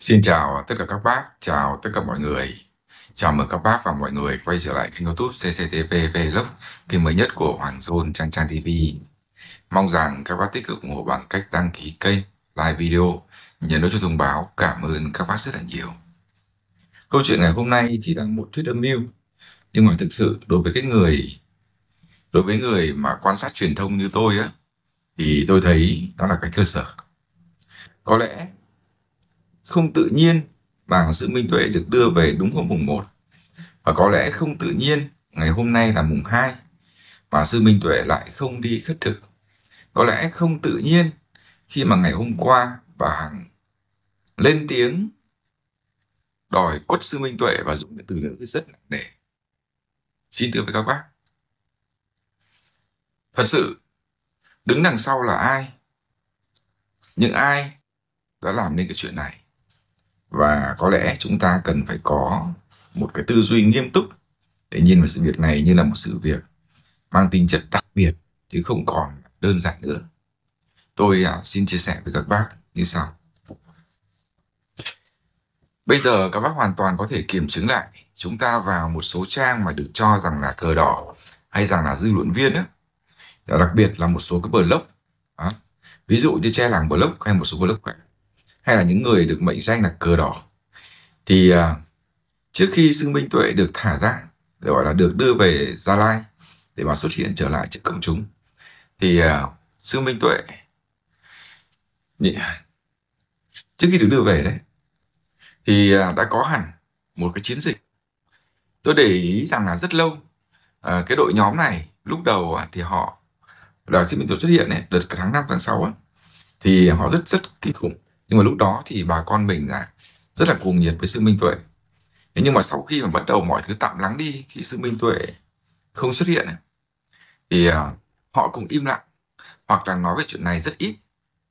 Xin chào tất cả các bác, chào tất cả mọi người. Chào mừng các bác và mọi người quay trở lại kênh youtube CCTV Vlog, kênh mới nhất của Hoàng Dôn Trang Trang TV. Mong rằng các bác tích cực ủng hộ bằng cách đăng ký kênh, like video, nhấn nút cho thông báo. Cảm ơn các bác rất là nhiều. Câu chuyện ngày hôm nay thì đang một thuyết âm mưu. Nhưng mà thực sự đối với cái người, đối với người mà quan sát truyền thông như tôi á, thì tôi thấy đó là cái cơ sở. Có lẽ không tự nhiên bảng sự minh tuệ được đưa về đúng hôm mùng 1 và có lẽ không tự nhiên ngày hôm nay là mùng 2 mà sư minh tuệ lại không đi khất thực có lẽ không tự nhiên khi mà ngày hôm qua bảng lên tiếng đòi quất sư minh tuệ và dùng cái từ ngữ rất nặng nề xin thưa với các bác thật sự đứng đằng sau là ai những ai đã làm nên cái chuyện này và có lẽ chúng ta cần phải có một cái tư duy nghiêm túc để nhìn vào sự việc này như là một sự việc mang tính chất đặc biệt chứ không còn đơn giản nữa tôi à, xin chia sẻ với các bác như sau bây giờ các bác hoàn toàn có thể kiểm chứng lại chúng ta vào một số trang mà được cho rằng là cờ đỏ hay rằng là dư luận viên đó đặc biệt là một số cái blog đó. ví dụ như che làng blog hay một số blog khác hay là những người được mệnh danh là cờ đỏ thì à, trước khi sư Minh Tuệ được thả ra gọi là được đưa về Gia Lai để mà xuất hiện trở lại trước công chúng thì sư à, Minh Tuệ trước khi được đưa về đấy thì à, đã có hẳn một cái chiến dịch tôi để ý rằng là rất lâu cái đội nhóm này lúc đầu thì họ là sư Minh Tuệ xuất hiện này đợt tháng 5 tháng 6 ấy, thì họ rất rất kinh khủng nhưng mà lúc đó thì bà con mình đã rất là cuồng nhiệt với sư minh tuệ thế nhưng mà sau khi mà bắt đầu mọi thứ tạm lắng đi khi sư minh tuệ không xuất hiện thì à, họ cũng im lặng hoặc là nói về chuyện này rất ít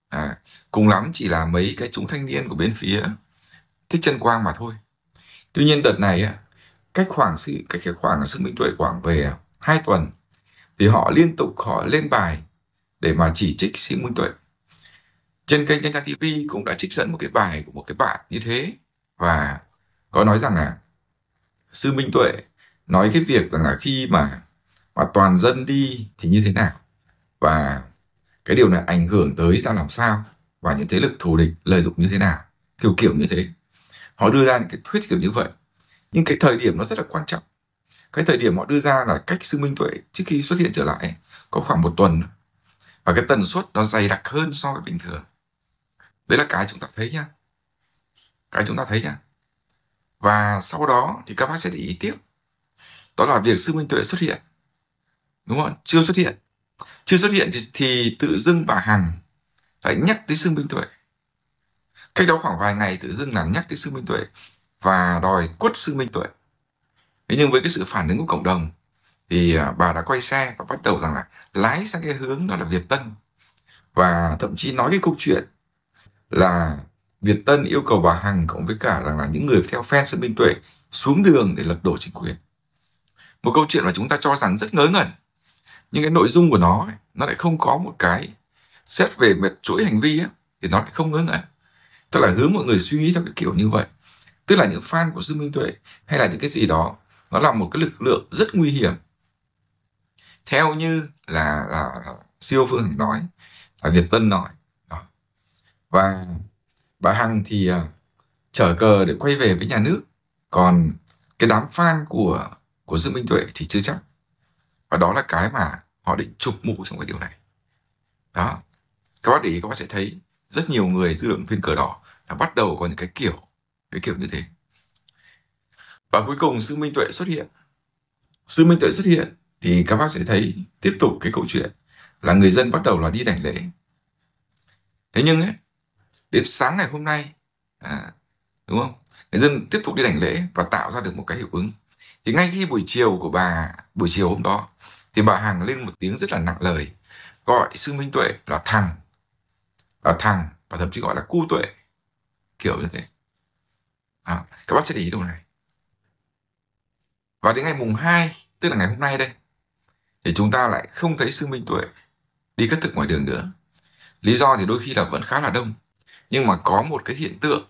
à, cùng lắm chỉ là mấy cái chúng thanh niên của bên phía thích chân quang mà thôi tuy nhiên đợt này cách khoảng sự cách khoảng sư minh tuệ khoảng về hai tuần thì họ liên tục họ lên bài để mà chỉ trích sư minh tuệ trên kênh thanh tra tv cũng đã trích dẫn một cái bài của một cái bạn như thế và có nói rằng là sư minh tuệ nói cái việc rằng là khi mà mà toàn dân đi thì như thế nào và cái điều này ảnh hưởng tới ra làm sao và những thế lực thù địch lợi dụng như thế nào kiểu kiểu như thế họ đưa ra những cái thuyết kiểu như vậy nhưng cái thời điểm nó rất là quan trọng cái thời điểm họ đưa ra là cách sư minh tuệ trước khi xuất hiện trở lại có khoảng một tuần và cái tần suất nó dày đặc hơn so với bình thường đấy là cái chúng ta thấy nhá cái chúng ta thấy nhá và sau đó thì các bác sẽ để ý tiếp đó là việc sư minh tuệ xuất hiện đúng không chưa xuất hiện chưa xuất hiện thì, thì tự dưng bà hằng lại nhắc tới sư minh tuệ cách đó khoảng vài ngày tự dưng là nhắc tới sư minh tuệ và đòi quất sư minh tuệ thế nhưng với cái sự phản ứng của cộng đồng thì à, bà đã quay xe và bắt đầu rằng là lái sang cái hướng đó là việt tân và thậm chí nói cái câu chuyện là Việt Tân yêu cầu bà Hằng cộng với cả rằng là những người theo fan Sơn Minh Tuệ xuống đường để lật đổ chính quyền. Một câu chuyện mà chúng ta cho rằng rất ngớ ngẩn. Nhưng cái nội dung của nó ấy, nó lại không có một cái xét về mặt chuỗi hành vi ấy, thì nó lại không ngớ ngẩn. Tức là hướng mọi người suy nghĩ theo cái kiểu như vậy. Tức là những fan của Sơn Minh Tuệ hay là những cái gì đó nó là một cái lực lượng rất nguy hiểm. Theo như là, là, là siêu phương nói, là Việt Tân nói và bà Hằng thì à, trở cờ để quay về với nhà nước còn cái đám fan của của Dương Minh Tuệ thì chưa chắc và đó là cái mà họ định chụp mũ trong cái điều này đó các bác để ý các bác sẽ thấy rất nhiều người dư luận viên cờ đỏ là bắt đầu có những cái kiểu cái kiểu như thế và cuối cùng Dương minh tuệ xuất hiện Dương minh tuệ xuất hiện thì các bác sẽ thấy tiếp tục cái câu chuyện là người dân bắt đầu là đi đảnh lễ thế nhưng ấy, đến sáng ngày hôm nay à, đúng không người dân tiếp tục đi đảnh lễ và tạo ra được một cái hiệu ứng thì ngay khi buổi chiều của bà buổi chiều hôm đó thì bà hằng lên một tiếng rất là nặng lời gọi sư minh tuệ là thằng là thằng và thậm chí gọi là cu tuệ kiểu như thế à, các bác sẽ để ý điều này và đến ngày mùng 2 tức là ngày hôm nay đây thì chúng ta lại không thấy sư minh tuệ đi cất thực ngoài đường nữa lý do thì đôi khi là vẫn khá là đông nhưng mà có một cái hiện tượng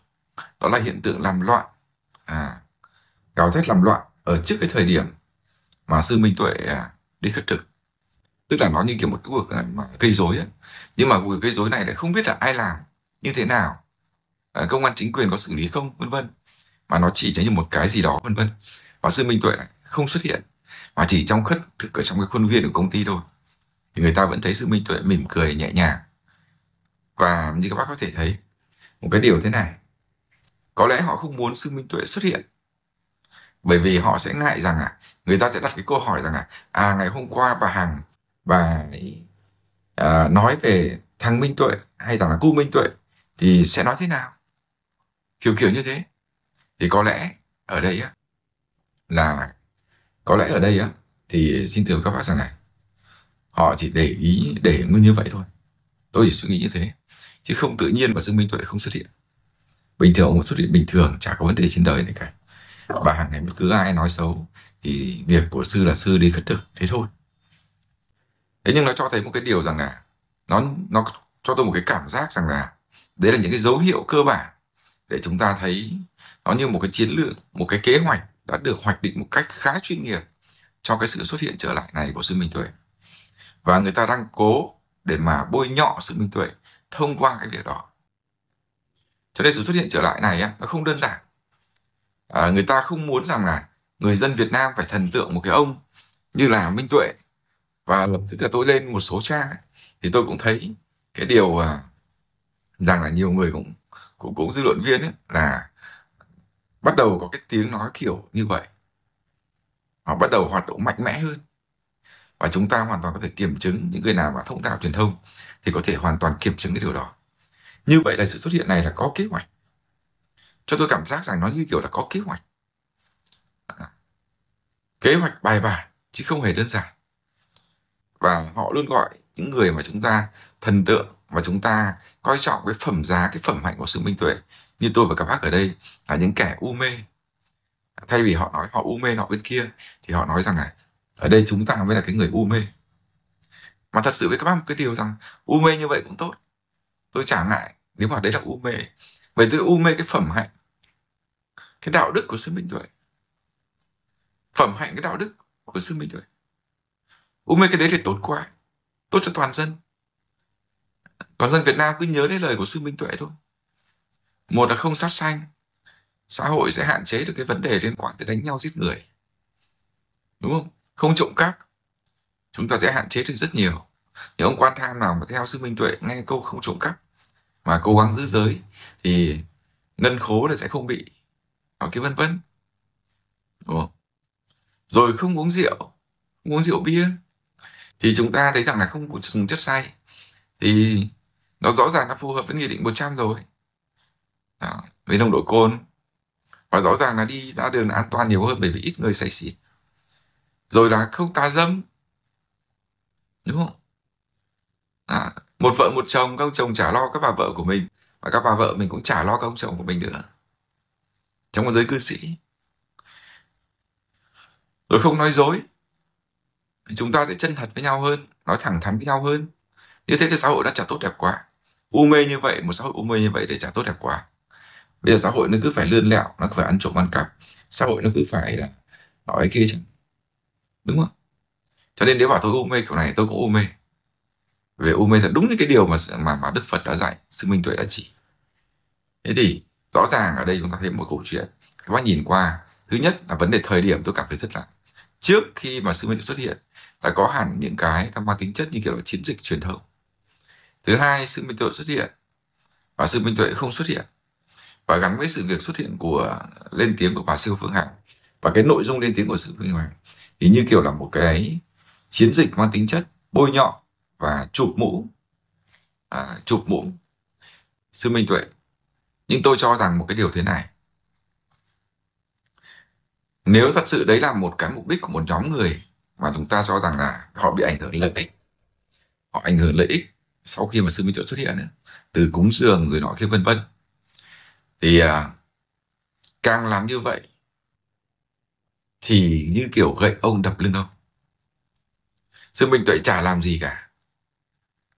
đó là hiện tượng làm loạn à, gào thét làm loạn ở trước cái thời điểm mà sư minh tuệ à, đi khất thực tức là nó như kiểu một cái cuộc à, mà gây dối ấy. nhưng mà cuộc gây dối này lại không biết là ai làm như thế nào à, công an chính quyền có xử lý không vân vân mà nó chỉ như một cái gì đó vân vân và sư minh tuệ lại không xuất hiện mà chỉ trong khất thực ở trong cái khuôn viên của công ty thôi thì người ta vẫn thấy sư minh tuệ mỉm cười nhẹ nhàng và như các bác có thể thấy một cái điều thế này có lẽ họ không muốn sư minh tuệ xuất hiện bởi vì họ sẽ ngại rằng à, người ta sẽ đặt cái câu hỏi rằng à, à ngày hôm qua bà hằng bà ấy à, nói về thằng minh tuệ hay rằng là cô minh tuệ thì sẽ nói thế nào kiểu kiểu như thế thì có lẽ ở đây á là có lẽ ở đây á thì xin thưa các bác rằng này họ chỉ để ý để nguyên như vậy thôi tôi chỉ suy nghĩ như thế chứ không tự nhiên mà Dương Minh Tuệ không xuất hiện bình thường ông xuất hiện bình thường chả có vấn đề trên đời này cả và hàng ngày bất cứ ai nói xấu thì việc của sư là sư đi khất thực thế thôi thế nhưng nó cho thấy một cái điều rằng là nó nó cho tôi một cái cảm giác rằng là đấy là những cái dấu hiệu cơ bản để chúng ta thấy nó như một cái chiến lược một cái kế hoạch đã được hoạch định một cách khá chuyên nghiệp cho cái sự xuất hiện trở lại này của sư minh tuệ và người ta đang cố để mà bôi nhọ sự minh tuệ thông qua cái việc đó cho nên sự xuất hiện trở lại này á, nó không đơn giản à, người ta không muốn rằng là người dân Việt Nam phải thần tượng một cái ông như là Minh Tuệ và lập tức là tôi lên một số trang thì tôi cũng thấy cái điều à, rằng là nhiều người cũng cũng cũng dư luận viên ấy, là bắt đầu có cái tiếng nói kiểu như vậy họ bắt đầu hoạt động mạnh mẽ hơn và chúng ta hoàn toàn có thể kiểm chứng những người nào mà thông tạo truyền thông thì có thể hoàn toàn kiểm chứng cái điều đó như vậy là sự xuất hiện này là có kế hoạch cho tôi cảm giác rằng nó như kiểu là có kế hoạch à, kế hoạch bài bản chứ không hề đơn giản và họ luôn gọi những người mà chúng ta thần tượng và chúng ta coi trọng cái phẩm giá cái phẩm hạnh của sự minh tuệ như tôi và các bác ở đây là những kẻ u mê thay vì họ nói họ u mê nọ bên kia thì họ nói rằng là ở đây chúng ta mới là cái người u mê mà thật sự với các bác một cái điều rằng u mê như vậy cũng tốt tôi chả ngại nếu mà đấy là u mê vậy tôi u mê cái phẩm hạnh cái đạo đức của sư minh tuệ phẩm hạnh cái đạo đức của sư minh tuệ u mê cái đấy thì tốt quá tốt cho toàn dân toàn dân việt nam cứ nhớ đến lời của sư minh tuệ thôi một là không sát sanh xã hội sẽ hạn chế được cái vấn đề liên quan tới đánh nhau giết người đúng không không trộm cắp chúng ta sẽ hạn chế được rất nhiều Nếu ông quan tham nào mà theo sư minh tuệ nghe câu không trộm cắp mà cố gắng giữ giới thì ngân khố là sẽ không bị hoặc cái vân vân đúng không? rồi không uống rượu không uống rượu bia thì chúng ta thấy rằng là không dùng chất say thì nó rõ ràng nó phù hợp với nghị định 100 rồi Đó, với nồng độ cồn và rõ ràng là đi ra đường an toàn nhiều hơn bởi vì ít người say xỉn rồi là không tà dâm đúng không à, một vợ một chồng các ông chồng chả lo các bà vợ của mình và các bà vợ mình cũng chả lo các ông chồng của mình nữa trong một giới cư sĩ rồi không nói dối chúng ta sẽ chân thật với nhau hơn nói thẳng thắn với nhau hơn như thế thì xã hội đã chả tốt đẹp quá u mê như vậy một xã hội u mê như vậy thì chả tốt đẹp quá bây giờ xã hội nó cứ phải lươn lẹo nó cứ phải ăn trộm ăn cắp xã hội nó cứ phải là nói kia chẳng đúng không cho nên nếu bảo tôi u mê kiểu này tôi cũng u mê về u mê là đúng những cái điều mà mà mà đức phật đã dạy sư minh tuệ đã chỉ thế thì rõ ràng ở đây chúng ta thấy một câu chuyện các bác nhìn qua thứ nhất là vấn đề thời điểm tôi cảm thấy rất là trước khi mà sư minh tuệ xuất hiện đã có hẳn những cái nó mang tính chất như kiểu là chiến dịch truyền thông thứ hai sư minh tuệ xuất hiện và sư minh tuệ không xuất hiện và gắn với sự việc xuất hiện của lên tiếng của bà Sư phương hạnh và cái nội dung lên tiếng của sư phương hạnh thì như kiểu là một cái chiến dịch mang tính chất bôi nhọ và chụp mũ à, chụp mũ sư minh tuệ nhưng tôi cho rằng một cái điều thế này nếu thật sự đấy là một cái mục đích của một nhóm người mà chúng ta cho rằng là họ bị ảnh hưởng lợi ích họ ảnh hưởng lợi ích sau khi mà sư minh tuệ xuất hiện ấy, từ cúng dường rồi nọ kia vân vân thì à, càng làm như vậy thì như kiểu gậy ông đập lưng ông sư Minh Tuệ chả làm gì cả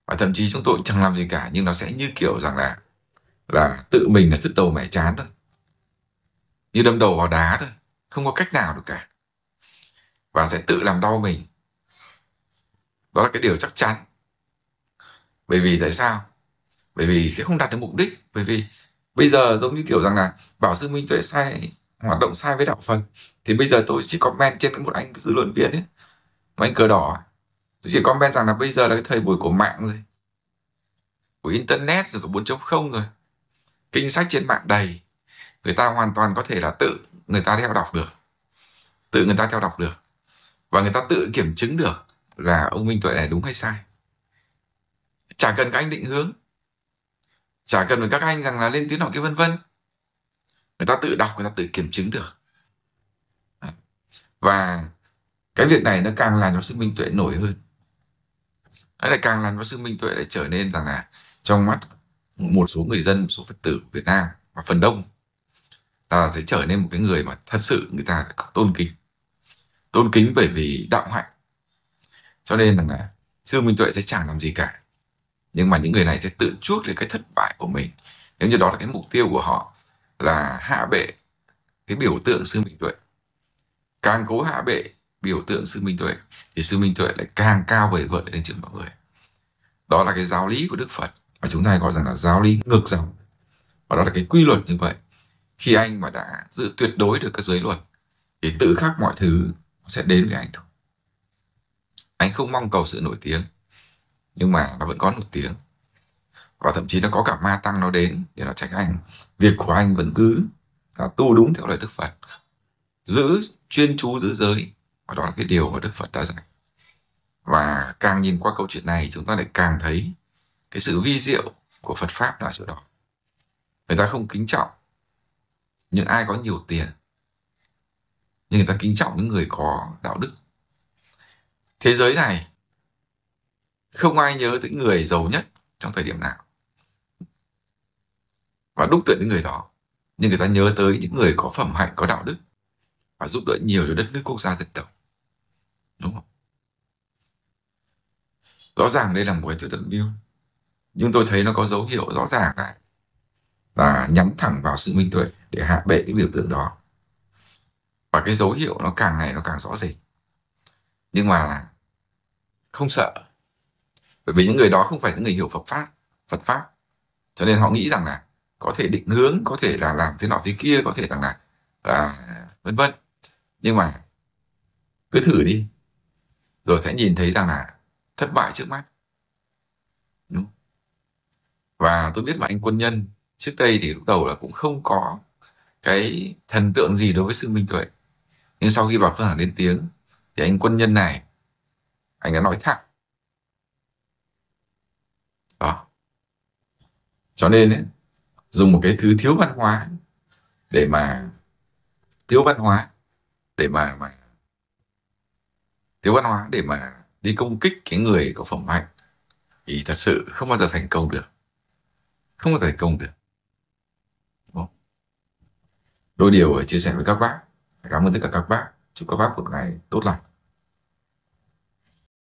và thậm chí chúng tôi cũng chẳng làm gì cả nhưng nó sẽ như kiểu rằng là là tự mình là sứt đầu mẻ chán thôi như đâm đầu vào đá thôi không có cách nào được cả và sẽ tự làm đau mình đó là cái điều chắc chắn bởi vì tại sao bởi vì sẽ không đạt được mục đích bởi vì bây giờ giống như kiểu rằng là bảo sư minh tuệ sai Ừ. hoạt động sai với đạo Phật thì bây giờ tôi chỉ comment trên một anh dư luận viên ấy mà anh cờ đỏ à? tôi chỉ comment rằng là bây giờ là cái thời buổi của mạng rồi của internet rồi của 4.0 rồi kinh sách trên mạng đầy người ta hoàn toàn có thể là tự người ta theo đọc được tự người ta theo đọc được và người ta tự kiểm chứng được là ông Minh Tuệ này đúng hay sai chả cần các anh định hướng chả cần phải các anh rằng là lên tiếng nọ cái vân vân người ta tự đọc người ta tự kiểm chứng được và cái việc này nó càng làm cho sức minh tuệ nổi hơn nó lại càng làm cho sức minh tuệ lại trở nên rằng là trong mắt một số người dân một số phật tử Việt Nam và phần đông là sẽ trở nên một cái người mà thật sự người ta tôn kính tôn kính bởi vì đạo hạnh cho nên rằng là sư minh tuệ sẽ chẳng làm gì cả nhưng mà những người này sẽ tự chuốc lấy cái thất bại của mình nếu như đó là cái mục tiêu của họ là hạ bệ cái biểu tượng sư minh tuệ càng cố hạ bệ biểu tượng sư minh tuệ thì sư minh tuệ lại càng cao vời vợi lên trước mọi người đó là cái giáo lý của đức phật và chúng ta gọi rằng là giáo lý ngược dòng và đó là cái quy luật như vậy khi anh mà đã giữ tuyệt đối được các giới luật thì tự khắc mọi thứ sẽ đến với anh thôi anh không mong cầu sự nổi tiếng nhưng mà nó vẫn có nổi tiếng và thậm chí nó có cả ma tăng nó đến để nó trách anh việc của anh vẫn cứ là tu đúng theo lời đức phật giữ chuyên chú giữ giới và đó là cái điều mà đức phật đã dạy và càng nhìn qua câu chuyện này chúng ta lại càng thấy cái sự vi diệu của phật pháp là chỗ đó người ta không kính trọng những ai có nhiều tiền nhưng người ta kính trọng những người có đạo đức thế giới này không ai nhớ tới người giàu nhất trong thời điểm nào và đúc tượng những người đó nhưng người ta nhớ tới những người có phẩm hạnh có đạo đức và giúp đỡ nhiều cho đất nước quốc gia dân tộc đúng không rõ ràng đây là một cái thuyết tượng điêu nhưng tôi thấy nó có dấu hiệu rõ ràng lại là nhắm thẳng vào sự minh tuệ để hạ bệ cái biểu tượng đó và cái dấu hiệu nó càng ngày nó càng rõ rệt nhưng mà không sợ bởi vì những người đó không phải những người hiểu Phật pháp Phật pháp cho nên họ nghĩ rằng là có thể định hướng có thể là làm thế nọ thế kia có thể rằng là là vân vân nhưng mà cứ thử đi rồi sẽ nhìn thấy rằng là thất bại trước mắt đúng và tôi biết mà anh quân nhân trước đây thì lúc đầu là cũng không có cái thần tượng gì đối với sư minh tuệ nhưng sau khi bà phương hằng lên tiếng thì anh quân nhân này anh đã nói thẳng đó cho nên ấy, dùng một cái thứ thiếu văn hóa để mà thiếu văn hóa để mà mà thiếu văn hóa để mà đi công kích cái người có phẩm hạnh thì thật sự không bao giờ thành công được không bao giờ thành công được Đúng không? đôi điều chia sẻ với các bác cảm ơn tất cả các bác chúc các bác một ngày tốt lành